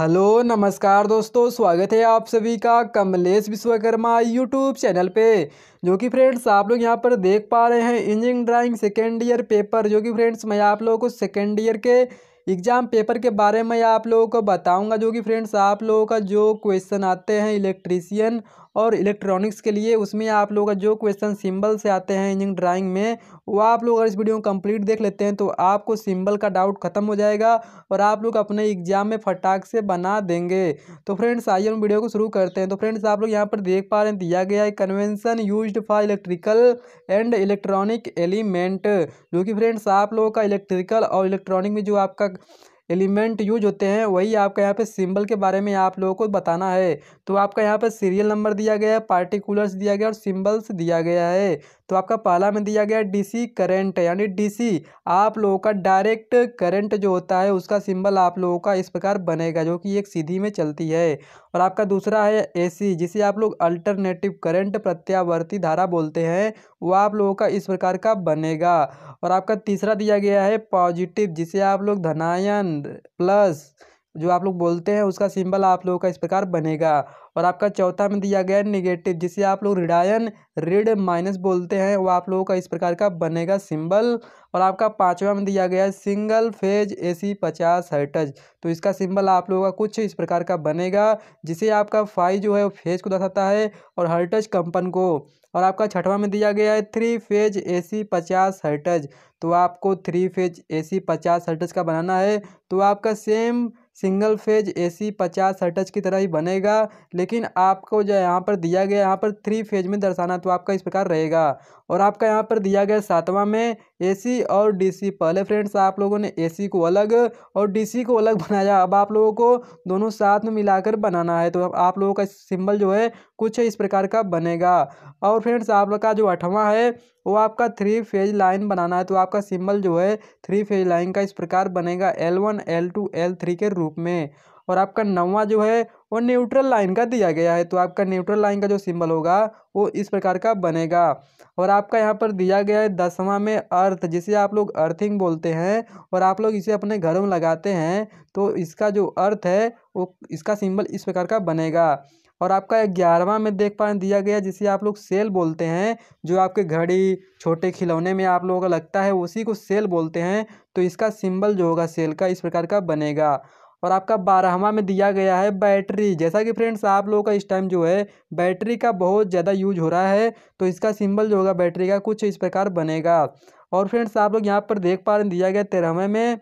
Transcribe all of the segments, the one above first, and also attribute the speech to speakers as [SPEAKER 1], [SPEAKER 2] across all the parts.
[SPEAKER 1] hello नमस्कार दोस्तों स्वागत है आप सभी का कमलेश विश्वकर्मा यूट्यूब चैनल पे जो कि फ्रेंड्स आप लोग यहां पर देख पा रहे हैं engineering drawing second year paper जो कि फ्रेंड्स मैं आप लोगों को सेकेंड ईयर के एग्ज़ाम पेपर के बारे में आप लोगों को बताऊंगा जो कि फ्रेंड्स आप लोगों का जो क्वेश्चन आते हैं इलेक्ट्रीसियन और इलेक्ट्रॉनिक्स के लिए उसमें आप लोग का जो क्वेश्चन सिंबल से आते हैं इंजीनियरिंग ड्राइंग में वो आप लोग अगर इस वीडियो को कंप्लीट देख लेते हैं तो आपको सिंबल का डाउट खत्म हो जाएगा और आप लोग अपने एग्जाम में फटाक से बना देंगे तो फ्रेंड्स आइए हम वीडियो को शुरू करते हैं तो फ्रेंड्स आप लोग यहाँ पर देख पा रहे हैं दिया गया है convention use for electrical and electronic element जो कि फ्रेंड्स आप लोगों का इलेक्ट्रिकल और इलेक्ट्रॉनिक में जो आपका एलिमेंट यूज होते हैं वही आपका यहाँ पे सिंबल के बारे में आप लोगों को बताना है तो आपका यहाँ पे सीरियल नंबर दिया गया है पार्टिकुलर्स दिया गया और सिंबल्स दिया गया है तो आपका पहला में दिया गया डीसी करंट यानी डीसी आप लोगों का डायरेक्ट करंट जो होता है उसका सिंबल आप लोगों का इस प्रकार बनेगा जो कि एक सीधी में चलती है और आपका दूसरा है एसी जिसे आप लोग अल्टरनेटिव करंट प्रत्यावर्ती धारा बोलते हैं वो आप लोगों का इस प्रकार का बनेगा और आपका तीसरा दिया गया है पॉजिटिव जिसे आप लोग धनायन प्लस जो आप लोग बोलते हैं उसका सिंबल आप लोगों का इस प्रकार बनेगा और आपका चौथा में दिया गया है निगेटिव जिसे आप लोग रिडायन रिड माइनस बोलते हैं वो आप लोगों का इस प्रकार का बनेगा सिंबल और आपका पांचवा में दिया गया है सिंगल फेज एसी पचास हर्टज तो इसका सिंबल आप लोगों का कुछ इस प्रकार का बनेगा जिसे आपका फाइव जो है वो फेज को दर्शाता है और हर्टज कंपन को और आपका छठवा में दिया गया है थ्री फेज सी पचास हर्टज तो आपको थ्री फेज सी पचास हर्टज का बनाना है तो आपका same single phase AC 50 hertz की तरह ही बनेगा लेकिन आपको जो यहाँ पर दिया गया यहाँ पर थ्री फेज में दर्शाना तो आपका इस प्रकार रहेगा और आपका यहाँ पर दिया गया सातवां में एसी और डीसी पहले फ्रेंड्स आप लोगों ने एसी को अलग और डीसी को अलग बनाया अब आप लोगों को दोनों साथ में मिलाकर बनाना है तो आप लोगों का सिंबल जो है कुछ इस प्रकार का बनेगा और फ्रेंड्स आप लोग का जो अठवा है वो आपका थ्री फेज लाइन बनाना है तो आपका सिंबल जो है थ्री फेज लाइन का इस प्रकार बनेगा L one L two L three के रूप में और आपका नवा जो है वो न्यूट्रल लाइन का दिया गया है तो आपका न्यूट्रल लाइन का जो सिंबल होगा वो इस प्रकार का बनेगा और आपका यहाँ पर दिया गया है दसवां में अर्थ जिसे आप लोग अर्थिंग बोलते हैं और आप लोग इसे अपने घरों में लगाते हैं तो इसका जो अर्थ है वो इसका सिंबल इस प्रकार का बनेगा और आपका ग्यारहवा में देख पा दिया गया जिसे आप लोग सेल बोलते हैं जो आपके घड़ी छोटे खिलौने में आप लोगों का लगता है उसी को सेल बोलते हैं तो इसका सिंबल जो होगा सेल का इस प्रकार का बनेगा और आपका बारहवा में दिया गया है बैटरी जैसा कि फ्रेंड्स आप लोगों का इस टाइम जो है बैटरी का बहुत ज़्यादा यूज हो रहा है तो इसका सिंबल जो होगा बैटरी का कुछ इस प्रकार बनेगा और फ्रेंड्स आप लोग यहाँ पर देख पा रहे हैं दिया गया तेरहवें में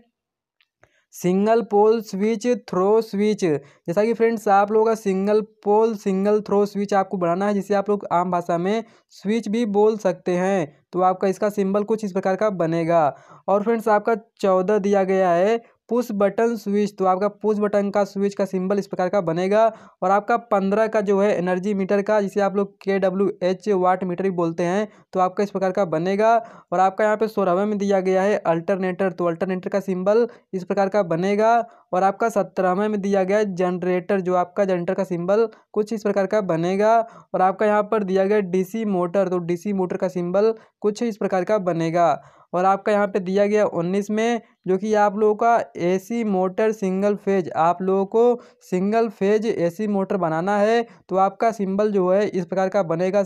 [SPEAKER 1] single pole switch throw switch जैसा कि फ्रेंड्स आप लोगों का single pole single throw switch आपको बनाना है जिसे आप लोग आम भाषा में स्विच भी बोल सकते हैं तो आपका इसका सिंबल कुछ इस प्रकार का बनेगा और फ्रेंड्स आपका चौदह दिया गया है पुश बटन स्विच तो आपका पुश बटन का स्विच का सिंबल इस प्रकार का बनेगा और आपका पंद्रह का जो है एनर्जी मीटर का जिसे आप लोग के डब्ल्यू एच वाट मीटर भी बोलते हैं तो आपका इस प्रकार का बनेगा और आपका यहाँ पे सोलहवें में दिया गया है अल्टरनेटर तो अल्टरनेटर का सिंबल इस प्रकार का बनेगा और आपका सत्रहवें में दिया गया है जनरेटर जो आपका जनरेटर का सिंबल कुछ इस प्रकार का बनेगा और आपका यहाँ पर दिया गया डीसी मोटर तो डीसी मोटर का सिंबल कुछ इस प्रकार का बनेगा और आपका यहाँ पे दिया गया उन्नीस में जो कि आप लोगों का एसी मोटर सिंगल फेज आप लोगों को सिंगल फेज एसी मोटर बनाना है तो आपका सिंबल जो है इस प्रकार का बनेगा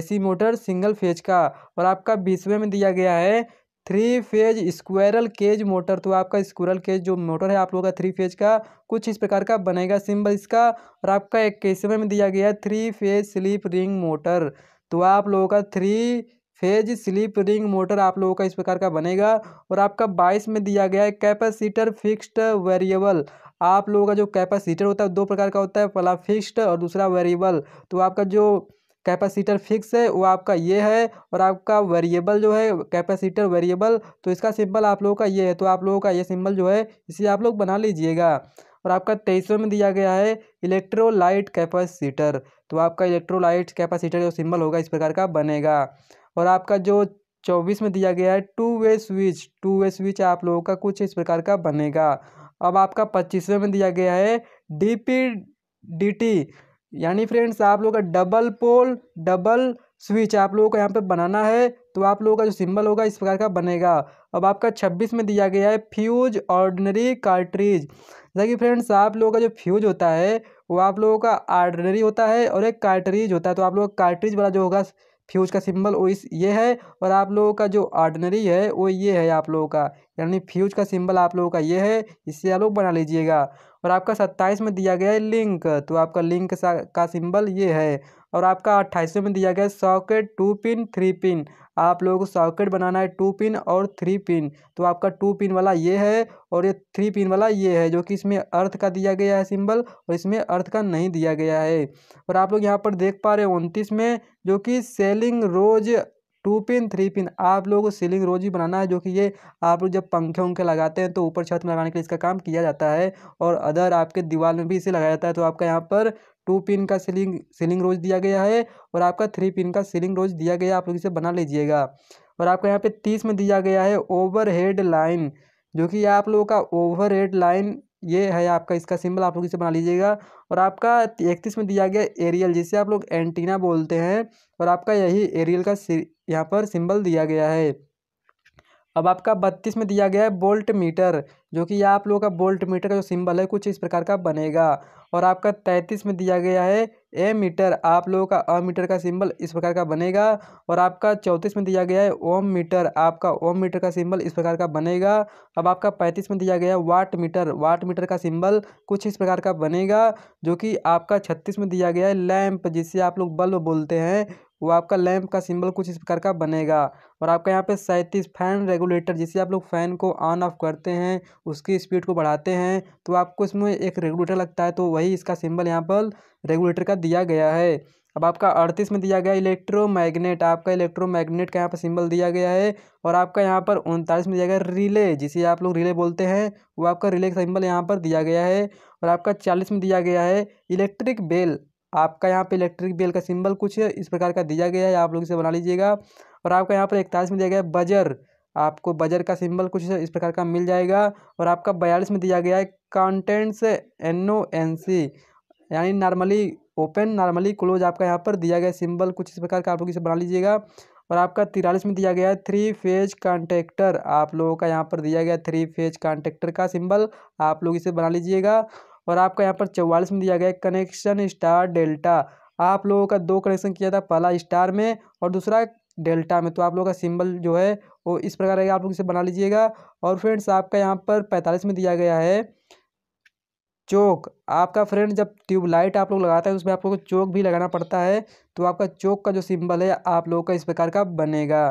[SPEAKER 1] एसी मोटर सिंगल फेज का और आपका बीसवें में दिया गया है three phase squirrel cage motor तो आपका स्क्वायरल केज जो मोटर है आप लोगों का थ्री फेज का कुछ इस प्रकार का बनेगा सिंबल इसका और आपका इक्कीसवें में दिया गया है three phase slip ring motor तो आप लोगों का three phase slip ring motor आप लोगों का इस प्रकार का बनेगा और आपका बाईस में दिया गया है कैपेसिटर फिक्स्ड वेरिएबल आप लोगों का जो कैपेसिटर होता है दो प्रकार का होता है पहला फिक्स्ड और दूसरा वेरिएबल तो आपका जो कैपेसिटर फिक्स है वो आपका ये है और आपका वेरिएबल जो है कैपेसिटर वेरिएबल तो इसका सिंबल आप लोगों का ये है तो आप लोगों का ये सिंबल जो है इसे आप लोग बना लीजिएगा और आपका तेईसवें में दिया गया है इलेक्ट्रोलाइट कैपेसिटर तो आपका इलेक्ट्रोलाइट कैपेसिटर जो सिंबल होगा इस प्रकार का बनेगा और आपका जो चौबीस में दिया गया है two way switch two way switch आप लोगों का कुछ इस प्रकार का बनेगा अब आपका पच्चीसवें में दिया गया है डी पी डी टी यानी फ्रेंड्स आप लोगों का डबल पोल डबल स्विच आप लोगों को यहाँ पे बनाना है तो आप लोगों का जो सिंबल होगा इस प्रकार का बनेगा अब आपका छब्बीस में दिया गया है फ्यूज ऑर्डनरी कार्ट्रिज जैसे कि फ्रेंड्स आप लोगों का जो फ्यूज होता है वो आप लोगों का ऑर्डनरी होता है और एक कार्ट्रिज होता है तो आप लोग कार्ट्रिज वाला जो होगा फ्यूज का सिंबल वो इस ये है और आप लोगों का जो ऑर्डनरी है वो ये है आप लोगों का यानी फ्यूज का सिंबल आप लोगों का ये है इससे आप लोग बना लीजिएगा और आपका सत्ताईस में दिया गया है लिंक तो आपका लिंक का सिंबल ये है और आपका अट्ठाईसों में दिया गया socket two pin three pin आप लोगों को सॉकेट बनाना है टू पिन और थ्री पिन तो आपका टू पिन वाला ये है और ये थ्री पिन वाला ये है जो कि इसमें अर्थ का दिया गया है सिंबल और इसमें अर्थ का नहीं दिया गया है और आप लोग यहाँ पर देख पा रहे हैं उनतीस में जो कि ceiling rose two pin three pin आप लोगों को सीलिंग रोज ही बनाना है जो कि ये आप लोग जब पंखे वंखे लगाते हैं तो ऊपर छत में लगाने के लिए इसका काम किया जाता है और अदर आपके दीवार में भी इसे लगाया जाता है तो आपका यहाँ पर टू पिन का सीलिंग सीलिंग रोज दिया गया है और आपका थ्री पिन का सीलिंग रोज दिया गया आप लोग इसे बना लीजिएगा और आपका यहाँ पे तीस में दिया गया है ओवरहेड लाइन जो कि आप लोगों का ओवरहेड लाइन ये है आपका इसका सिंबल आप लोग इसे बना लीजिएगा और आपका इकतीस में दिया गया एरियल जिसे आप लोग एंटीना बोलते हैं और आपका यही एरियल का यहाँ पर सिंबल दिया गया है अब आपका बत्तीस में दिया गया है बोल्ट मीटर जो कि आप लोगों का बोल्ट मीटर का जो सिंबल है कुछ इस प्रकार का बनेगा और आपका तैंतीस में दिया गया है ए मीटर आप लोगों का अ मीटर का सिंबल इस प्रकार का बनेगा और आपका चौंतीस में दिया गया है ओम मीटर आपका ओम मीटर का सिंबल इस प्रकार का बनेगा अब आपका पैंतीस में दिया गया है वाट मीटर वाट मीटर का सिंबल कुछ इस प्रकार का बनेगा जो कि आपका छत्तीस में दिया गया है लैंप जिससे आप लोग बल्ब बोलते हैं वो आपका लैंप का सिंबल कुछ इस प्रकार का बनेगा और आपका यहाँ पे सैंतीस फैन रेगुलेटर जिसे आप लोग फ़ैन को ऑन ऑफ करते हैं उसकी स्पीड को बढ़ाते हैं तो आपको इसमें एक रेगुलेटर लगता है तो वही इसका सिंबल यहाँ पर रेगुलेटर का दिया गया है अब आपका अड़तीस में दिया गया इलेक्ट्रोमैग्नेट आपका इलेक्ट्रोमैग्नेट का यहाँ पर सिंबल दिया गया है और आपका यहाँ पर उनतालीस में दिया गया रिले जिसे आप लोग रिले बोलते हैं वो आपका रिले का सिंबल यहाँ पर दिया गया है और आपका चालीस में दिया गया है इलेक्ट्रिक बेल आपका यहाँ पे इलेक्ट्रिक बिल का सिंबल कुछ इस प्रकार का दिया गया है आप लोग इसे बना लीजिएगा और आपका यहाँ पर इकतालीस में दिया गया है बजर आपको बजर का सिंबल कुछ इस प्रकार का मिल जाएगा और आपका बयालीस में दिया गया है contents N O N C यानी नॉर्मली ओपन नॉर्मली क्लोज आपका यहाँ पर दिया गया सिंबल कुछ इस प्रकार का आप लोग इसे बना लीजिएगा और आपका तिरालीस में दिया गया है थ्री फेज कॉन्टेक्टर आप लोगों का यहाँ पर दिया गया थ्री फेज कॉन्टेक्टर का सिंबल आप लोग इसे बना लीजिएगा और आपका यहाँ पर चौवालीस में दिया गया है कनेक्शन स्टार डेल्टा आप लोगों का दो कनेक्शन किया था पहला स्टार में और दूसरा डेल्टा में तो आप लोगों का सिंबल जो है वो इस प्रकार रहेगा आप लोग इसे बना लीजिएगा और फ्रेंड्स आपका यहाँ पर पैंतालीस में दिया गया है चौक आपका फ्रेंड जब ट्यूबलाइट आप लोग लगाते हैं उसमें आप लोग को चौक भी लगाना पड़ता है तो आपका चौक का जो सिंबल है आप लोगों का इस प्रकार का बनेगा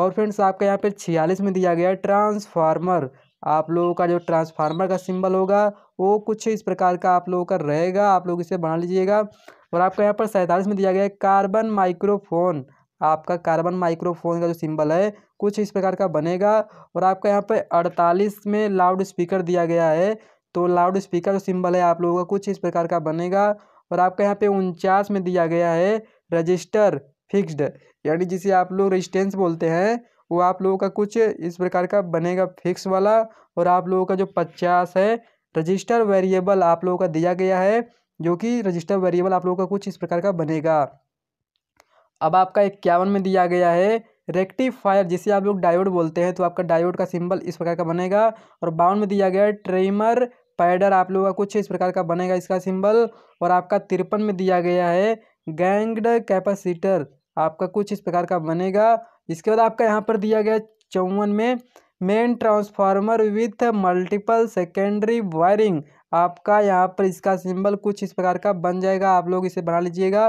[SPEAKER 1] और फ्रेंड्स आपका यहाँ पर छियालीस में दिया गया है ट्रांसफार्मर आप लोगों का जो ट्रांसफार्मर का सिंबल होगा वो कुछ इस प्रकार का आप लोगों का रहेगा आप लोग इसे बना लीजिएगा और आपका यहाँ पर सैंतालीस में दिया गया है कार्बन माइक्रोफोन आपका कार्बन माइक्रोफोन का जो सिंबल है कुछ इस प्रकार का बनेगा और आपका यहाँ पर अड़तालीस में लाउड स्पीकर दिया गया है तो लाउड स्पीकर जो सिंबल है आप लोगों का कुछ इस प्रकार का बनेगा और आपका यहाँ पे उनचास में दिया गया है रजिस्टर फिक्स्ड यानी जिसे आप लोग रजिस्टेंस बोलते हैं वो आप लोगों का कुछ इस प्रकार का बनेगा फिक्स वाला और आप लोगों का जो पचास है रजिस्टर वेरिएबल आप लोगों का दिया गया है जो कि रजिस्टर वेरिएबल आप लोगों का कुछ इस प्रकार का बनेगा अब आपका इक्यावन में दिया गया है रेक्टिफायर जिसे आप लोग डायोड बोलते हैं तो आपका डायोड का सिंबल इस प्रकार का बनेगा और बावन में दिया गया है ट्रेमर पैडर आप लोगों का कुछ इस प्रकार का बनेगा इसका सिंबल और आपका तिरपन में दिया गया है गैंगड कैपेसिटर आपका कुछ इस प्रकार का बनेगा इसके बाद आपका यहाँ पर दिया गया चौवन में main transformer with multiple secondary wiring आपका यहाँ पर इसका सिंबल कुछ इस प्रकार का बन जाएगा आप लोग इसे बना लीजिएगा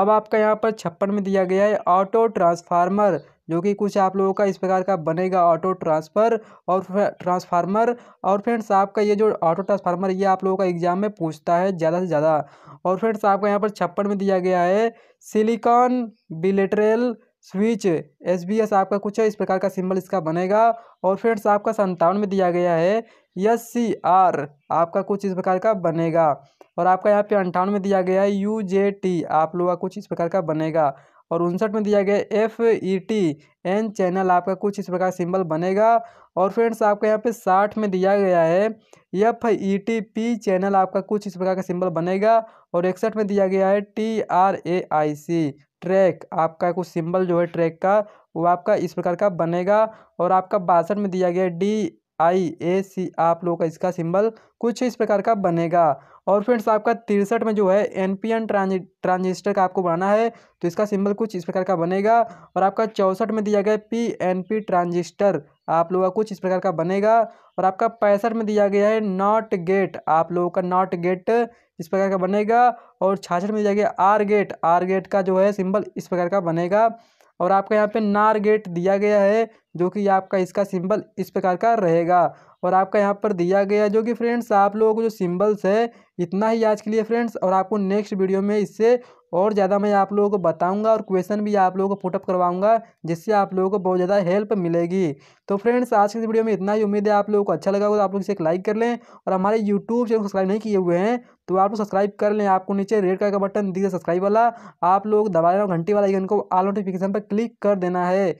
[SPEAKER 1] अब आपका यहाँ पर छप्पन में दिया गया है ऑटो ट्रांसफार्मर जो कि कुछ आप लोगों का इस प्रकार का बनेगा ऑटो ट्रांसफर और ट्रांसफार्मर और फ्रेंड्स आपका ये जो ऑटो ट्रांसफार्मर ये आप लोगों का एग्जाम में पूछता है ज़्यादा से ज़्यादा और फ्रेंड्स आपका यहाँ पर छप्पन में दिया गया है silicon bilateral switch S B S आपका कुछ है इस प्रकार का सिंबल इसका बनेगा और फ्रेंड्स आपका संतावन में दिया गया है एस सी आर आपका कुछ इस प्रकार का बनेगा और आपका यहाँ पे अंठावन में दिया गया है यू जे टी आप लोग का कुछ इस प्रकार का बनेगा और उनसठ में दिया गया F E T N channel आपका कुछ इस प्रकार सिंबल बनेगा और फ्रेंड्स आपका यहाँ पे साठ में दिया गया है F E T P channel आपका कुछ इस प्रकार का सिंबल बनेगा और इकसठ में दिया गया है T R A I C track आपका कुछ सिंबल जो है ट्रैक का वो आपका इस प्रकार का बनेगा और आपका बासठ में दिया गया डी आई ए सी आप लोगों का इसका सिंबल कुछ इस प्रकार का बनेगा और फ्रेंड्स आपका तिरसठ में जो है एन पी एन ट्रांजिस्टर का आपको बनाना है तो इसका सिंबल कुछ इस प्रकार का बनेगा और आपका चौंसठ में दिया गया पी एन पी ट्रांजिस्टर आप लोगों का कुछ इस प्रकार का बनेगा और आपका पैंसठ में दिया गया है नॉट गेट आप लोगों का नॉट गेट इस प्रकार का बनेगा और छाछठ में जाएगा आर गेट आर गेट का जो है सिंबल इस प्रकार का बनेगा और आपका यहाँ पे नार गेट दिया गया है जो कि आपका इसका सिंबल इस प्रकार का रहेगा और आपका यहाँ पर दिया गया जो कि फ्रेंड्स आप लोगों को जो सिंबल्स है इतना ही आज के लिए फ्रेंड्स और आपको नेक्स्ट वीडियो में इससे और ज़्यादा मैं आप लोगों को बताऊंगा और क्वेश्चन भी आप लोगों को पुटअप करवाऊंगा जिससे आप लोगों को बहुत ज़्यादा हेल्प मिलेगी तो फ्रेंड्स आज की वीडियो में इतना ही उम्मीद है आप लोगों को अच्छा लगा होगा तो आप लोग इसे एक लाइक कर लें और हमारे यूट्यूब चैनल सब्सक्राइब नहीं किए हुए हैं तो आप लोग सब्सक्राइब कर लें आपको नीचे रेड कलर का बटन दिखे सब्सक्राइब वाला आप लोग दबा घंटी वाला आइकन को आल नोटिफिकेशन पर क्लिक कर देना है